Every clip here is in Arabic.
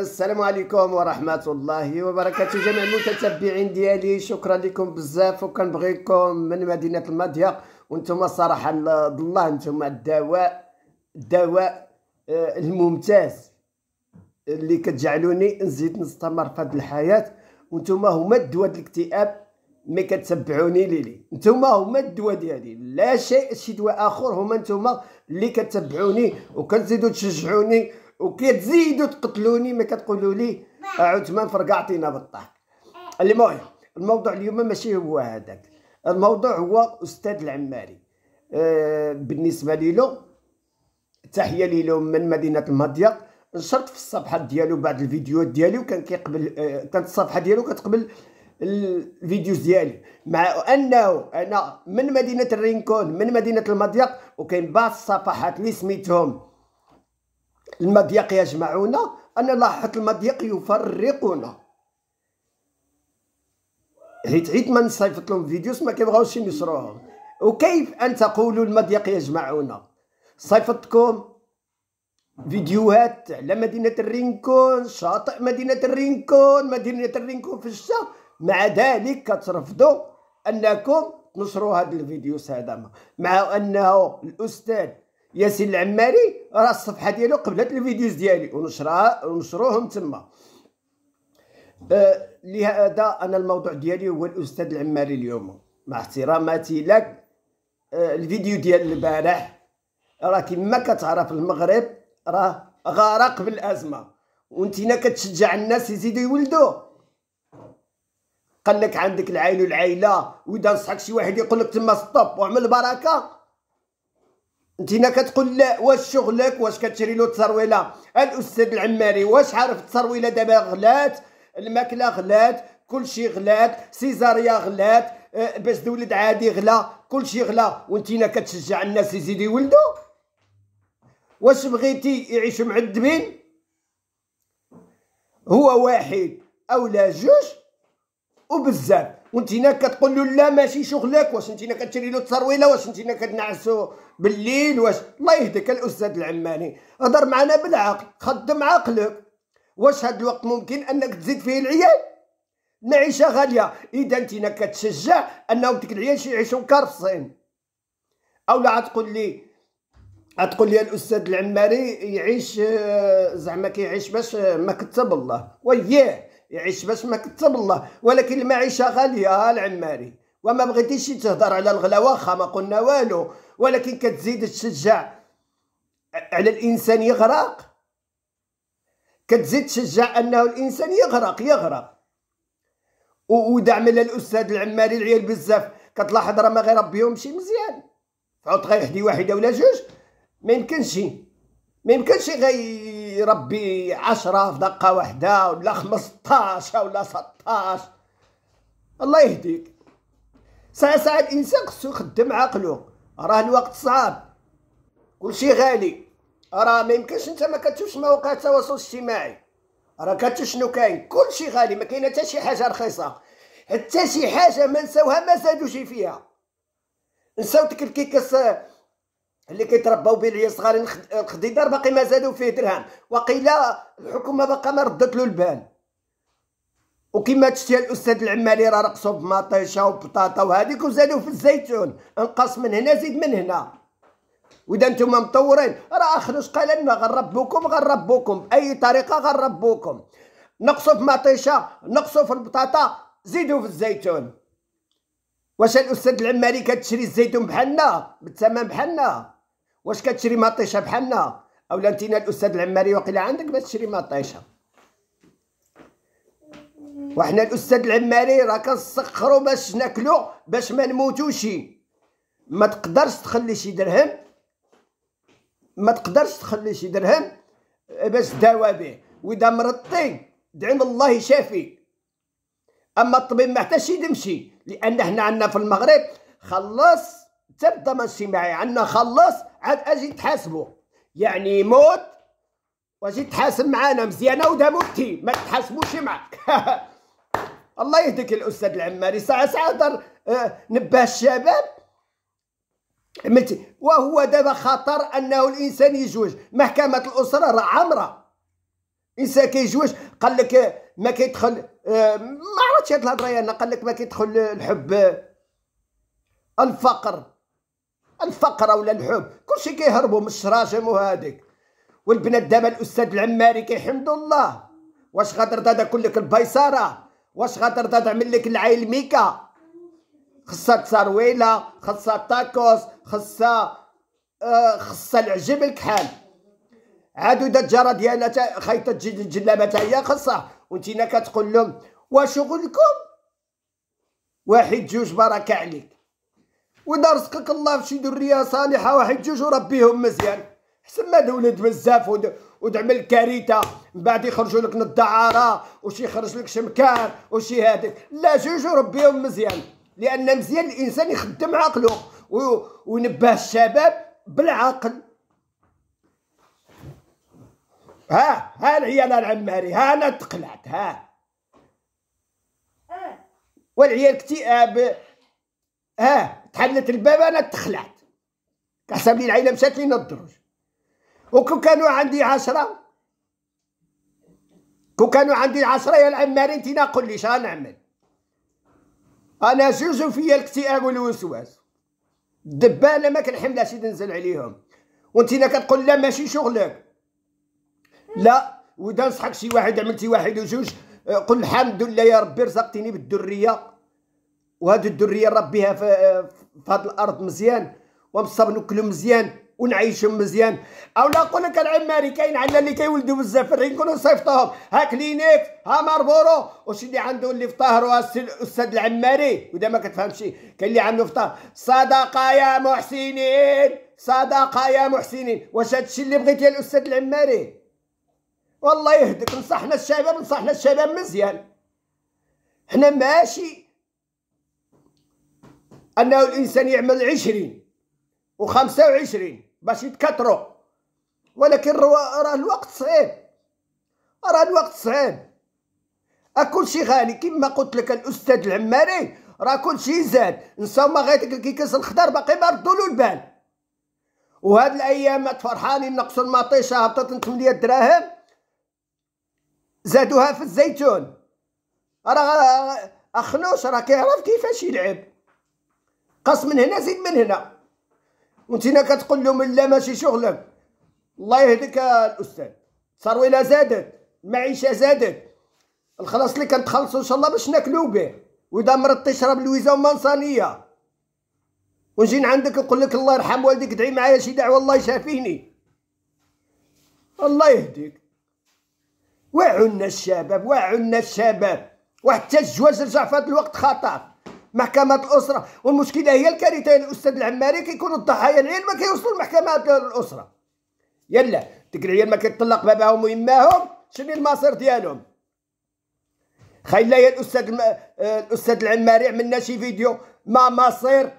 السلام عليكم ورحمة الله وبركاته جميع المتتبعين ديالي شكرا لكم بزاف وكنبغيكم من مدينة الماضية وانتم صراحة الله انتم الدواء الدواء آه، الممتاز اللي كتجعلوني نزيد نستمر في هذه الحياة وانتم هما الدواء الاكتئاب مي كتبعوني ليلي انتم هما الدواء ديالي لا شيء شي دواء اخر هما انتم اللي كتبعوني وكتزيدوا تشجعوني وكتزيدوا تقتلوني ما كتقولوا لي نعم. عثمان فرقعتينا بالطاق المهم الموضوع اليوم ماشي هو هذاك الموضوع هو استاذ العماري أه بالنسبه ليلو تحيه ليلو من مدينه المضيق نشرت في الصفحه ديالو بعض الفيديوهات ديالي وكان كيقبل أه كانت الصفحه ديالو كتقبل الفيديوز ديالي مع انه انا من مدينه الرينكون من مدينه المضيق وكاين بعض الصفحات اللي سميتهم المضيق يجمعنا أنا لاحظت المضيق يفرقنا حيت عيد ما نصيفط لهم فيديوز ما كيبغاوش ينشروهم وكيف أن تقولوا المضيق يجمعنا صيفطكم فيديوهات على مدينة الرينكون شاطئ مدينة الرينكون مدينة الرينكون في الشتاء مع ذلك كترفضوا أنكم تنشروا هذا الفيديوز هذا مع أنه الأستاذ ياسين العماري راه الصفحه ديالو قبلت الفيديوز ديالي ونشرها ونشروهم تما أه، لهذا انا الموضوع ديالي هو الاستاذ العماري اليوم مع احتراماتي لك أه، الفيديو ديال البارح راه كما كتعرف المغرب راه غارق بالازمه وانتينا كتشجع الناس يزيدوا يولدوا قال لك عندك العين والعائله واذا نصحك شي واحد يقول لك تما ستوب وعمل بركه انتينا كتقول لا واش شغلك واش كتشري له التسرويله الاستاذ العماري واش عارف التسرويله دابا غلات الماكله غلات كلشي غلات سيزاريا غلات آه، باش تولد عادي غلا كلشي غلا وانتينا كتشجع الناس يزيدوا يولدوا واش بغيتي يعيشوا معذبين هو واحد او لا جوج وبزاف وانت هنا كتقول له لا ماشي شغلك واش انت هنا كتشري له الترويله واش انت هنا كتنعسو بالليل واش الله يهديك الاستاذ العماني هضر معنا بالعقل خدم عقلك واش هاد الوقت ممكن انك تزيد فيه العيال معيشه غاليه اذا انت هنا كتشجع انهم ديك العيال يعيشوا كارفصين او لا تقول لي تقول لي الاستاذ العماري يعيش آه، زعما كيعيش باش ما كتب الله وياه يعيش باش ما كتب الله ولكن المعيشه غاليه العماري وما بغيتيش تهضر على الغلا واخا ما قلنا والو ولكن كتزيد تشجع على الانسان يغرق كتزيد تشجع انه الانسان يغرق يغرق ودعم الاستاذ العماري العيال بزاف كتلاحظ راه ما غيربيهم شي مزيان فعود غيحدي واحده ولا جوج ما يمكنش ما يمكنش يربي عشرة في دقة واحدة ولا خمسطاش ولا سطاش الله يهديك ساعة ساعة الإنسان خصو يخدم عقلو راه الوقت صعب كلشي غالي راه ما يمكنش انت ما كتشوفش مواقع التواصل الاجتماعي راه كتشوف شنو كاين كلشي غالي ما كاين حتى شي حاجه رخيصه حتى شي حاجه ما نساوها ما زادوش فيها نساو ديك الكيكه اللي كيترباو به العيال الصغارين الخديدار باقي ما زادوا فيه درهم وقيلا الحكومه باقا ما ردت له البال وكما تشتي الاستاذ العمالي راه رقصوا بمطيشه وبطاطا وهذيك وزادوا في الزيتون انقص من هنا زيد من هنا واذا نتوما مطورين راه اخرج قال لنا غنربوكم غنربوكم باي طريقه غنربوكم نقصوا في مطيشه نقصوا في البطاطا زيدوا في الزيتون واش الاستاذ العمالي كتشري الزيتون بحالنا بالثمن بحالنا واش كتشري مطيشه بحالنا اولا انتينا الاستاذ العماري وقيلا عندك باش تشري مطيشه وحنا الاستاذ العماري راه كنسخرو باش ناكلو باش ما نموتوش ما تقدرش تخلي شي درهم ما تقدرش تخلي شي درهم آه، باش تداوى به واذا مرضتي دعم الله شافي اما الطبيب ما حتاش يدمشي لان حنا عندنا في المغرب خلص تبدا الضمان الاجتماعي عندنا خلص عاد اجي تحاسبوا يعني موت واجي تحاسب معانا مزيانه ودا موتي ما تحاسبوش معك الله يهديك الاستاذ العماري ساعه ساعه در آه، نبه الشباب وهو دابا خطر انه الانسان يجوج محكمه الاسره راه عامره انسان كيجوج قال لك ما كيدخل آه، ما عرفتش هاد الهضره انا قال لك ما كيدخل الحب الفقر الفقره ولا الحب كلشي كيهربوا من الشراجم وهاديك والبنات دابا الاستاذ العماري كيحمد الله واش غادر دادا لك البيصاره واش غادر تعمل لك العيل ميكا خصها تسرويله خصها تاكوس خصها آه خصها العجب الكحال عادو دا الجاره ديالها خايطه تجي الجلابه تا هي خصها وانتينا كتقول لهم واش شغلكم واحد جوج بركه عليك واذا رزقك الله في شي دريه صالحه جوج وربيهم مزيان حسن ما تولد بزاف وتعمل كارثه من بعد يخرجوا لك الدعاره وشي يخرج لك شمكان وشي هذاك لا جوج وربيهم مزيان لان مزيان الانسان يخدم عقله وينبه الشباب بالعقل ها ها العيال العماري ها انا تقلعت ها آه. والعيال اكتئاب آه، اه تحلت الباب انا تخلعت حسب لي العيله مشات لينا الدروج وكو كانوا عندي عشرة كو كانوا عندي عشرة يا العمارين تينا قول لي شنو نعمل انا زوج فيا الاكتئاب والوسواس الدبانه ما كنحملهاش سيدي عليهم وانتينا كتقول لا ماشي شغلك لا ودا نصحك شي واحد عملتي واحد وجوج قل الحمد لله يا ربي رزقتني بالدريه وهذه الدريه نربيها في, في هذه الارض مزيان ومصاب ناكلو مزيان ونعيشهم مزيان او لا نقول لك العماري كاين على اللي كيولدوا بزاف الرين كنا نصيفطوهم ها كلينيك ها ماربورو واش اللي عنده اللي في طهر الاستاذ العماري واذا ما كتفهمش كاين اللي عنده في صدقه يا محسنين صدقه يا محسنين واش هادشي اللي بغيت يا الاستاذ العماري والله يهدك نصحنا الشباب نصحنا الشباب مزيان حنا ماشي أنه الإنسان يعمل عشرين وخمسة وعشرين باش يتكترو ولكن راه الوقت صعيب راه الوقت صعيب أكل أه، شي غالي كما قلت لك الأستاذ العماري راه كل شي زاد نساو ما غير كيكس الخضر باقي ما له البال وهاد الايام فرحانين نقص المطيشه هبطت 8 دراهم زادوها في الزيتون راه اخنوش راه كيعرف كيفاش يلعب قص من هنا زيد من هنا وانت كتقول لهم لا ماشي شغلك الله يهديك الاستاذ الثروه زادت المعيشه زادت الخلاص اللي كنتخلصوا ان شاء الله باش ناكلو به واذا مرض تشرب الويزا ومنصانيه ونجي عندك نقول لك الله يرحم والديك ادعي معايا شي دعوه الله يشافيني الله يهديك وعنا الشباب وعنا الشباب وحتى الزواج رجع في هذا الوقت خطر محكمه الاسره والمشكله هي الكارثه يعني الاستاذ العماري كيكونوا الضحايا العيال ما كيوصلوا لمحكمه الاسره يلا ديك العيال ما كيطلق باباهم ويماهم شنو المصير ديالهم يا الاستاذ الم... الاستاذ العماري عملنا شي فيديو ما مصير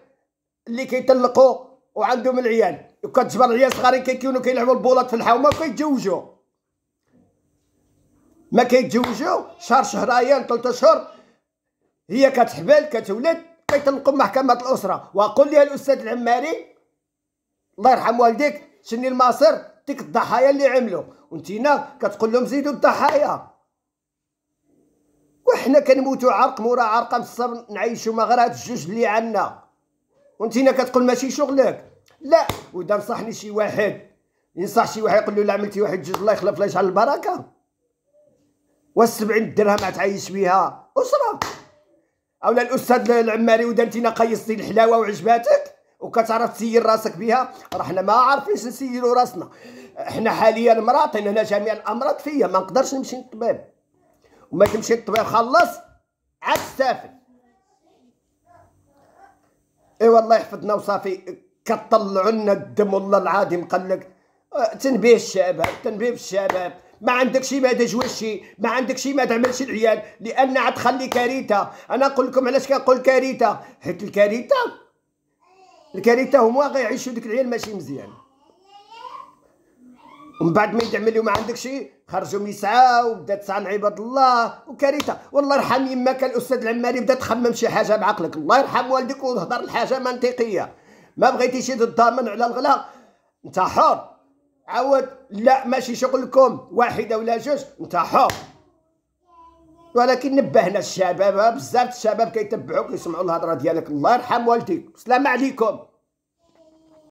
اللي كيطلقوا وعندهم العيال وكتجبر العيال صغارين كيكونوا كيلعبوا البولات في الحومه وكيتزوجوا ما كيتزوجوا شهر شهرين ثلاثة اشهر هي كتحبل كتولد كيطلقوا محكمه الاسره وقل لي الاستاذ العماري الله يرحم والديك شني المصير ديك الضحايا اللي عملوا وانتينا كتقول لهم زيدوا الضحايا وحنا كنموتوا عرق مورا عرقه من الصبر نعيشوا ما غير هاد الجوج اللي عندنا وانتينا كتقول ماشي شغلك لا ودا نصحني شي واحد ينصح شي واحد يقول له لا عملتي واحد جوج الله يخلف لها على البركه و 70 درهم عتعيش بها اسره اولا الاستاذ العماري ودانتينا قيصتي الحلاوه وعجباتك وكتعرف تسير راسك بها راه حنا ما عارفينش نسيروا راسنا حنا حاليا مراطين هنا جميع الامراض فيا ما نقدرش نمشي للطبيب وما تمشي للطبيب خلص عاد سافل اي والله يحفظنا وصافي كطلعوا لنا الدم والله العظيم قال لك آه، تنبيه الشباب تنبيه الشباب ما عندكش ما شي ما عندكش ما تعملش العيال لان عاد تخلي كارثه انا نقول لكم علاش كنقول كارثه حيت الكارثه الكارثه هما غيعيشوا ديك العيال ماشي مزيان ومن بعد ما ما عندك شي خرجوا من يسعاو وبدا تسعى عباد الله وكارثه والله يرحم يماك الاستاذ العماري بدا تخمم شي حاجه بعقلك الله يرحم والديك وهضر الحاجه منطقيه ما بغيتيش تضامن على الغلا انت حر عاود لا ماشي شغلكم واحده ولا جوج حر ولكن نبهنا الشباب بزاف الشباب كيتبعوك يسمعوا الهضره ديالك الله يرحم والديك السلام عليكم